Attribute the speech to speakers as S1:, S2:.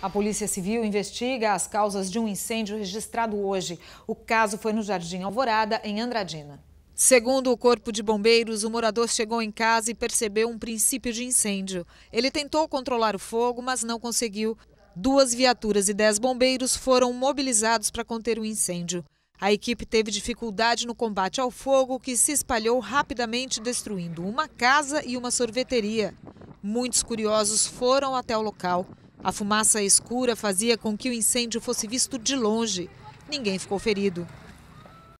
S1: A Polícia Civil investiga as causas de um incêndio registrado hoje. O caso foi no Jardim Alvorada, em Andradina. Segundo o Corpo de Bombeiros, o morador chegou em casa e percebeu um princípio de incêndio. Ele tentou controlar o fogo, mas não conseguiu. Duas viaturas e dez bombeiros foram mobilizados para conter o incêndio. A equipe teve dificuldade no combate ao fogo, que se espalhou rapidamente, destruindo uma casa e uma sorveteria. Muitos curiosos foram até o local. A fumaça escura fazia com que o incêndio fosse visto de longe. Ninguém ficou ferido.